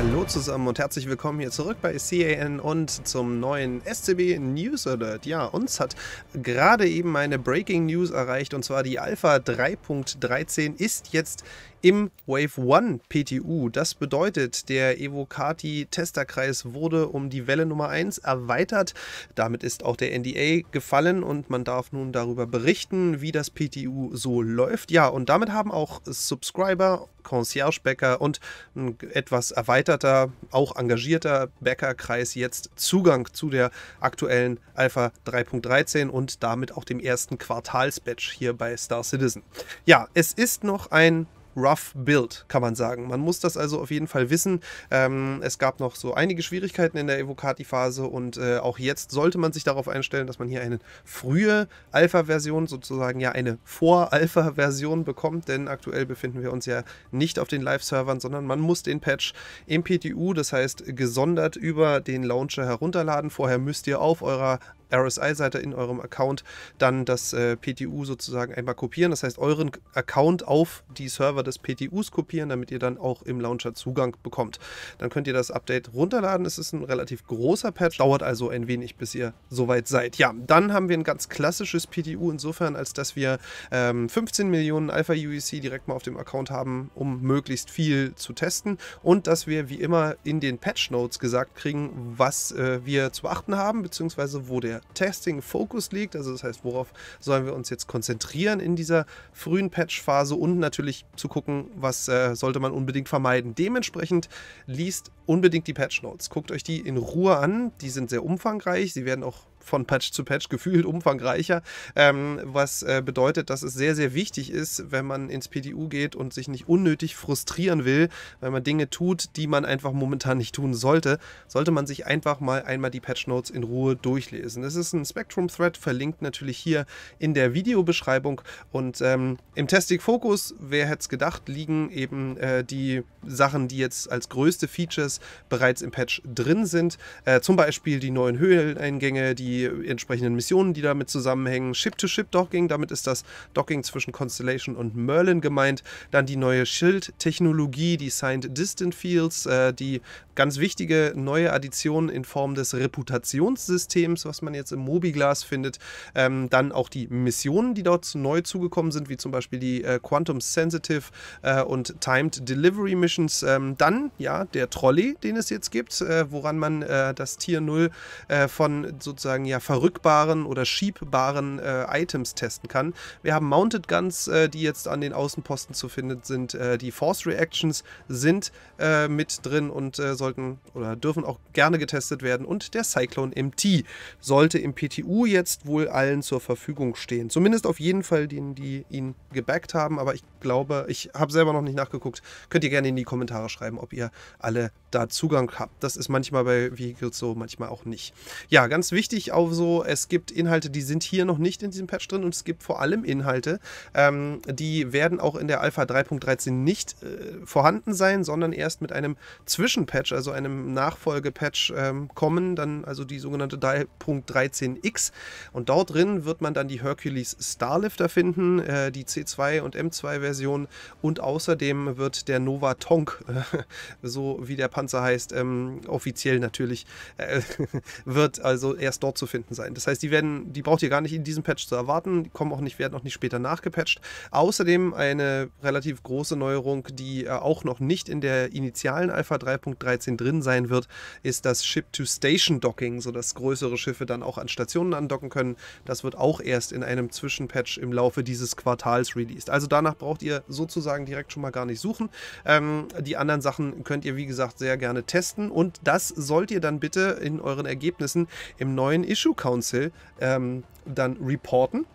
Hallo zusammen und herzlich willkommen hier zurück bei CAN und zum neuen SCB News Alert. Ja, uns hat gerade eben eine Breaking News erreicht und zwar die Alpha 3.13 ist jetzt im Wave 1 PTU. Das bedeutet, der Evocati Testerkreis wurde um die Welle Nummer 1 erweitert. Damit ist auch der NDA gefallen und man darf nun darüber berichten, wie das PTU so läuft. Ja, und damit haben auch Subscriber Concierge-Bäcker und ein etwas erweiterter, auch engagierter Bäckerkreis jetzt Zugang zu der aktuellen Alpha 3.13 und damit auch dem ersten Quartalsbatch hier bei Star Citizen. Ja, es ist noch ein rough build, kann man sagen. Man muss das also auf jeden Fall wissen. Ähm, es gab noch so einige Schwierigkeiten in der Evocati-Phase und äh, auch jetzt sollte man sich darauf einstellen, dass man hier eine frühe Alpha-Version, sozusagen ja eine Vor-Alpha-Version bekommt, denn aktuell befinden wir uns ja nicht auf den Live-Servern, sondern man muss den Patch im PTU, das heißt gesondert über den Launcher herunterladen. Vorher müsst ihr auf eurer RSI-Seite in eurem Account dann das äh, PTU sozusagen einmal kopieren. Das heißt, euren Account auf die Server des PTUs kopieren, damit ihr dann auch im Launcher Zugang bekommt. Dann könnt ihr das Update runterladen. Es ist ein relativ großer Patch, dauert also ein wenig, bis ihr soweit seid. Ja, dann haben wir ein ganz klassisches PTU insofern, als dass wir ähm, 15 Millionen Alpha-UEC direkt mal auf dem Account haben, um möglichst viel zu testen und dass wir wie immer in den Patch-Notes gesagt kriegen, was äh, wir zu beachten haben, beziehungsweise wo der testing Focus liegt. Also das heißt, worauf sollen wir uns jetzt konzentrieren in dieser frühen Patch-Phase und natürlich zu gucken, was äh, sollte man unbedingt vermeiden. Dementsprechend liest unbedingt die Patch-Notes. Guckt euch die in Ruhe an. Die sind sehr umfangreich. Sie werden auch von Patch zu Patch gefühlt umfangreicher, ähm, was äh, bedeutet, dass es sehr, sehr wichtig ist, wenn man ins PDU geht und sich nicht unnötig frustrieren will, wenn man Dinge tut, die man einfach momentan nicht tun sollte, sollte man sich einfach mal einmal die Patch Notes in Ruhe durchlesen. Es ist ein Spectrum-Thread, verlinkt natürlich hier in der Videobeschreibung und ähm, im Testing Focus, wer hätte es gedacht, liegen eben äh, die Sachen, die jetzt als größte Features bereits im Patch drin sind, äh, zum Beispiel die neuen Höhleneingänge, die die entsprechenden Missionen, die damit zusammenhängen. Ship-to-Ship-Docking, damit ist das Docking zwischen Constellation und Merlin gemeint. Dann die neue Schild-Technologie, die Signed Distant Fields, äh, die ganz wichtige neue Addition in Form des Reputationssystems, was man jetzt im Mobiglas findet. Ähm, dann auch die Missionen, die dort neu zugekommen sind, wie zum Beispiel die äh, Quantum Sensitive äh, und Timed Delivery Missions. Ähm, dann, ja, der Trolley, den es jetzt gibt, äh, woran man äh, das Tier 0 äh, von sozusagen sozusagen ja verrückbaren oder schiebbaren äh, Items testen kann. Wir haben Mounted Guns, äh, die jetzt an den Außenposten zu finden sind. Äh, die Force Reactions sind äh, mit drin und äh, sollten oder dürfen auch gerne getestet werden. Und der Cyclone MT sollte im PTU jetzt wohl allen zur Verfügung stehen. Zumindest auf jeden Fall denen, die ihn gebackt haben. Aber ich glaube, ich habe selber noch nicht nachgeguckt. Könnt ihr gerne in die Kommentare schreiben, ob ihr alle da Zugang habt. Das ist manchmal bei Vehicles so, manchmal auch nicht. Ja, ganz wichtig wirklich auf so, es gibt Inhalte, die sind hier noch nicht in diesem Patch drin und es gibt vor allem Inhalte, ähm, die werden auch in der Alpha 3.13 nicht äh, vorhanden sein, sondern erst mit einem Zwischenpatch, also einem Nachfolgepatch ähm, kommen, dann also die sogenannte 3.13x und dort drin wird man dann die Hercules Starlifter finden, äh, die C2 und M2 Version und außerdem wird der Nova Tonk, äh, so wie der Panzer heißt, ähm, offiziell natürlich, äh, wird also erst dort zu finden sein. Das heißt, die werden, die braucht ihr gar nicht in diesem Patch zu erwarten, die kommen auch nicht, werden auch nicht später nachgepatcht. Außerdem eine relativ große Neuerung, die äh, auch noch nicht in der initialen Alpha 3.13 drin sein wird, ist das Ship-to-Station-Docking, sodass größere Schiffe dann auch an Stationen andocken können. Das wird auch erst in einem Zwischenpatch im Laufe dieses Quartals released. Also danach braucht ihr sozusagen direkt schon mal gar nicht suchen. Ähm, die anderen Sachen könnt ihr, wie gesagt, sehr gerne testen und das sollt ihr dann bitte in euren Ergebnissen im neuen Issue Council ähm, dann reporten.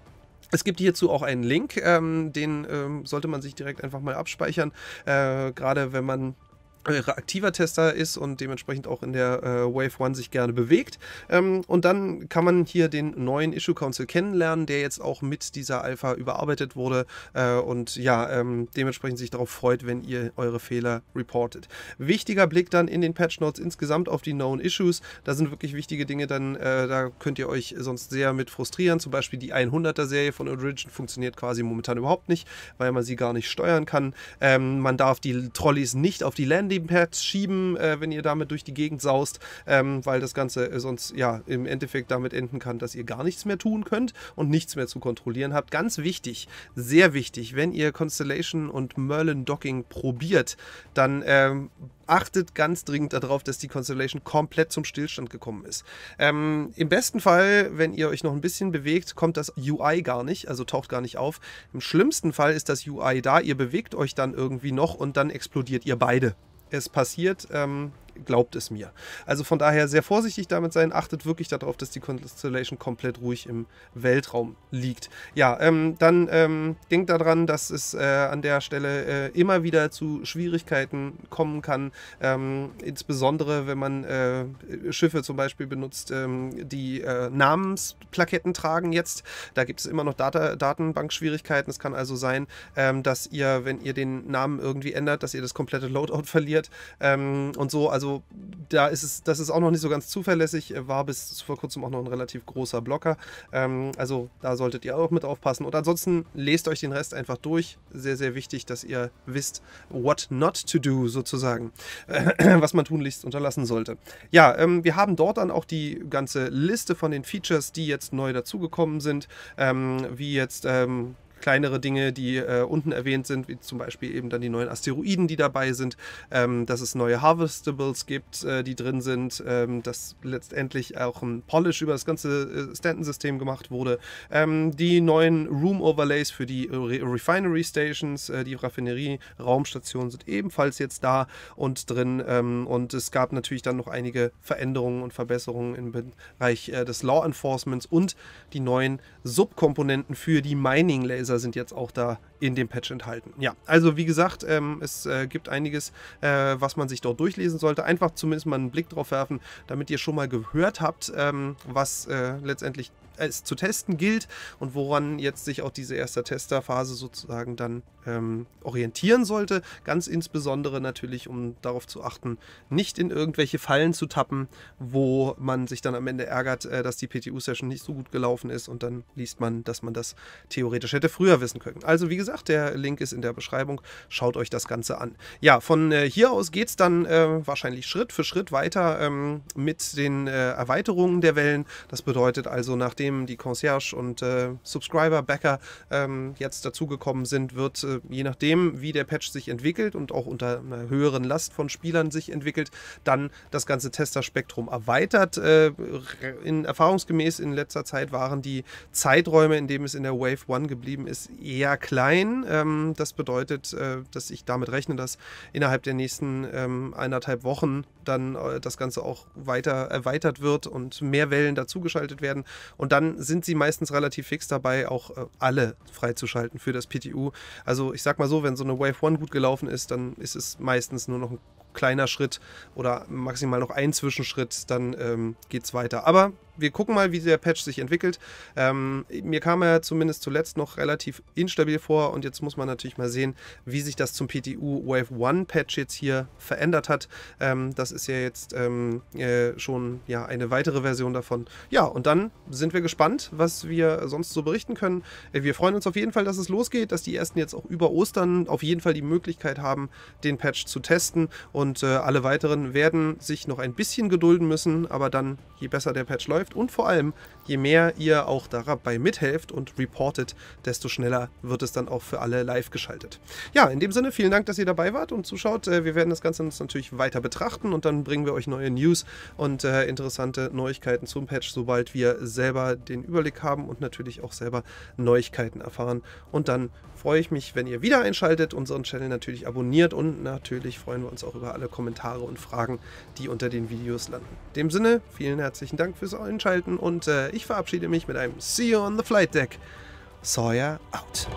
Es gibt hierzu auch einen Link, ähm, den ähm, sollte man sich direkt einfach mal abspeichern. Äh, Gerade wenn man äh, aktiver Tester ist und dementsprechend auch in der äh, Wave One sich gerne bewegt. Ähm, und dann kann man hier den neuen Issue Council kennenlernen, der jetzt auch mit dieser Alpha überarbeitet wurde äh, und ja, ähm, dementsprechend sich darauf freut, wenn ihr eure Fehler reportet. Wichtiger Blick dann in den Patch Notes insgesamt auf die Known Issues. Da sind wirklich wichtige Dinge, dann äh, da könnt ihr euch sonst sehr mit frustrieren. Zum Beispiel die 100er Serie von Origin funktioniert quasi momentan überhaupt nicht, weil man sie gar nicht steuern kann. Ähm, man darf die Trolleys nicht auf die Landing dem Pad schieben, äh, wenn ihr damit durch die Gegend saust, ähm, weil das Ganze äh, sonst ja im Endeffekt damit enden kann, dass ihr gar nichts mehr tun könnt und nichts mehr zu kontrollieren habt. Ganz wichtig, sehr wichtig, wenn ihr Constellation und Merlin Docking probiert, dann ähm, achtet ganz dringend darauf, dass die Constellation komplett zum Stillstand gekommen ist. Ähm, Im besten Fall, wenn ihr euch noch ein bisschen bewegt, kommt das UI gar nicht, also taucht gar nicht auf. Im schlimmsten Fall ist das UI da, ihr bewegt euch dann irgendwie noch und dann explodiert ihr beide es passiert. Ähm, glaubt es mir. Also von daher sehr vorsichtig damit sein, achtet wirklich darauf, dass die Constellation komplett ruhig im Weltraum liegt. Ja, ähm, dann ähm, denkt daran, dass es äh, an der Stelle äh, immer wieder zu Schwierigkeiten kommen kann, ähm, insbesondere wenn man äh, Schiffe zum Beispiel benutzt, ähm, die äh, Namensplaketten tragen jetzt. Da gibt es immer noch Data Datenbankschwierigkeiten. Es kann also sein, ähm, dass ihr, wenn ihr den Namen irgendwie ändert, dass ihr das komplette Loadout verliert ähm, und so. Also also da ist es, das ist auch noch nicht so ganz zuverlässig, war bis vor kurzem auch noch ein relativ großer Blocker. Ähm, also da solltet ihr auch mit aufpassen. Und ansonsten lest euch den Rest einfach durch. Sehr, sehr wichtig, dass ihr wisst, what not to do sozusagen, äh, was man tunlichst unterlassen sollte. Ja, ähm, wir haben dort dann auch die ganze Liste von den Features, die jetzt neu dazugekommen sind, ähm, wie jetzt ähm, kleinere Dinge, die äh, unten erwähnt sind, wie zum Beispiel eben dann die neuen Asteroiden, die dabei sind, ähm, dass es neue Harvestables gibt, äh, die drin sind, ähm, dass letztendlich auch ein Polish über das ganze äh, Stanton-System gemacht wurde, ähm, die neuen Room-Overlays für die Re Refinery Stations, äh, die Raffinerie-Raumstationen sind ebenfalls jetzt da und drin ähm, und es gab natürlich dann noch einige Veränderungen und Verbesserungen im Bereich äh, des Law Enforcements und die neuen Subkomponenten für die Mining-Laser Browser sind jetzt auch da in dem Patch enthalten. Ja, also wie gesagt, ähm, es äh, gibt einiges, äh, was man sich dort durchlesen sollte. Einfach zumindest mal einen Blick drauf werfen, damit ihr schon mal gehört habt, ähm, was äh, letztendlich es zu testen gilt und woran jetzt sich auch diese erste Testerphase sozusagen dann ähm, orientieren sollte. Ganz insbesondere natürlich, um darauf zu achten, nicht in irgendwelche Fallen zu tappen, wo man sich dann am Ende ärgert, äh, dass die PTU-Session nicht so gut gelaufen ist und dann liest man, dass man das theoretisch hätte früher wissen können. Also wie gesagt, der Link ist in der Beschreibung. Schaut euch das Ganze an. Ja, von äh, hier aus geht es dann äh, wahrscheinlich Schritt für Schritt weiter ähm, mit den äh, Erweiterungen der Wellen. Das bedeutet also, nachdem nachdem die Concierge und äh, Subscriber-Backer ähm, jetzt dazugekommen sind, wird äh, je nachdem, wie der Patch sich entwickelt und auch unter einer höheren Last von Spielern sich entwickelt, dann das ganze Testerspektrum erweitert. Äh, in, erfahrungsgemäß in letzter Zeit waren die Zeiträume, in denen es in der Wave 1 geblieben ist, eher klein. Ähm, das bedeutet, äh, dass ich damit rechne, dass innerhalb der nächsten ähm, eineinhalb Wochen dann äh, das Ganze auch weiter erweitert wird und mehr Wellen dazugeschaltet werden. Und dann sind sie meistens relativ fix dabei, auch äh, alle freizuschalten für das PTU. Also ich sag mal so, wenn so eine Wave 1 gut gelaufen ist, dann ist es meistens nur noch ein kleiner Schritt oder maximal noch ein Zwischenschritt, dann ähm, geht es weiter. Aber wir gucken mal, wie der Patch sich entwickelt. Ähm, mir kam er zumindest zuletzt noch relativ instabil vor und jetzt muss man natürlich mal sehen, wie sich das zum PTU Wave 1 Patch jetzt hier verändert hat. Ähm, das ist ja jetzt ähm, äh, schon ja, eine weitere Version davon. Ja, und dann sind wir gespannt, was wir sonst so berichten können. Äh, wir freuen uns auf jeden Fall, dass es losgeht, dass die ersten jetzt auch über Ostern auf jeden Fall die Möglichkeit haben, den Patch zu testen und äh, alle weiteren werden sich noch ein bisschen gedulden müssen, aber dann, je besser der Patch läuft, läuft und vor allem, je mehr ihr auch dabei mithelft und reportet, desto schneller wird es dann auch für alle live geschaltet. Ja, in dem Sinne, vielen Dank, dass ihr dabei wart und zuschaut. Äh, wir werden das Ganze uns natürlich weiter betrachten und dann bringen wir euch neue News und äh, interessante Neuigkeiten zum Patch, sobald wir selber den Überblick haben und natürlich auch selber Neuigkeiten erfahren. Und dann freue ich mich, wenn ihr wieder einschaltet, unseren Channel natürlich abonniert und natürlich freuen wir uns auch über alle Kommentare und Fragen, die unter den Videos landen. In dem Sinne, vielen herzlichen Dank fürs Einschalten einschalten und äh, ich verabschiede mich mit einem See you on the Flight Deck. Sawyer out.